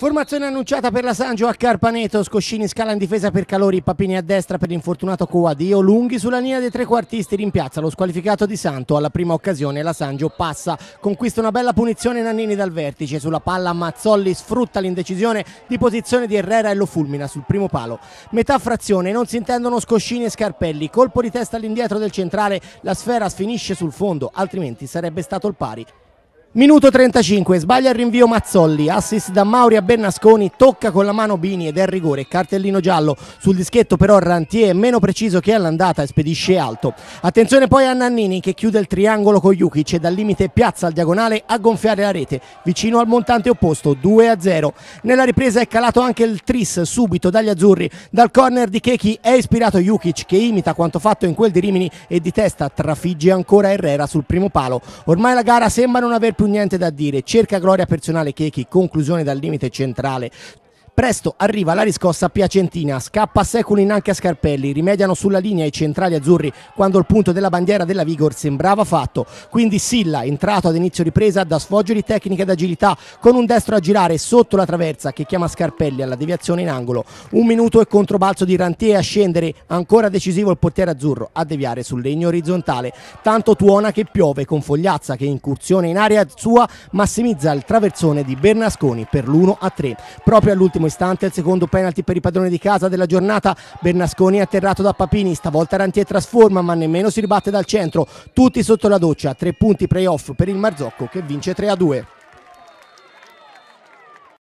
Formazione annunciata per la Sangio a Carpaneto, Scoscini scala in difesa per Calori, Papini a destra per l'infortunato Coadio, Lunghi sulla linea dei trequartisti, rimpiazza lo squalificato di Santo, alla prima occasione la Sangio passa, conquista una bella punizione Nannini dal vertice, sulla palla Mazzolli sfrutta l'indecisione di posizione di Herrera e lo fulmina sul primo palo. Metà frazione, non si intendono Scoscini e Scarpelli, colpo di testa all'indietro del centrale, la sfera sfinisce sul fondo, altrimenti sarebbe stato il pari. Minuto 35, sbaglia il rinvio Mazzolli, assist da Mauri a Bernasconi, tocca con la mano Bini ed è il rigore, cartellino giallo sul dischetto però Rantier è meno preciso che all'andata e spedisce alto. Attenzione poi a Nannini che chiude il triangolo con Jukic e dal limite piazza al diagonale a gonfiare la rete, vicino al montante opposto 2 0. Nella ripresa è calato anche il tris subito dagli azzurri, dal corner di Kechi è ispirato Jukic che imita quanto fatto in quel di Rimini e di testa trafigge ancora Herrera sul primo palo. Ormai la gara sembra non aver più niente da dire. Cerca gloria personale Chechi, conclusione dal limite centrale. Presto arriva la riscossa Piacentina, scappa Seculin anche a Scarpelli, rimediano sulla linea i centrali azzurri quando il punto della bandiera della Vigor sembrava fatto. Quindi Silla, entrato ad inizio ripresa, da sfoggio di tecnica ed agilità, con un destro a girare sotto la traversa che chiama Scarpelli alla deviazione in angolo. Un minuto e controbalzo di Rantier a scendere, ancora decisivo il portiere azzurro a deviare sul legno orizzontale. Tanto tuona che piove con Fogliazza che incursione in area sua massimizza il traversone di Bernasconi per l'1 a 3. Proprio all'ultimo Istante il secondo penalty per i padroni di casa della giornata. Bernasconi è atterrato da Papini, stavolta Rantier trasforma ma nemmeno si ribatte dal centro. Tutti sotto la doccia, tre punti playoff per il Marzocco che vince 3 a 2.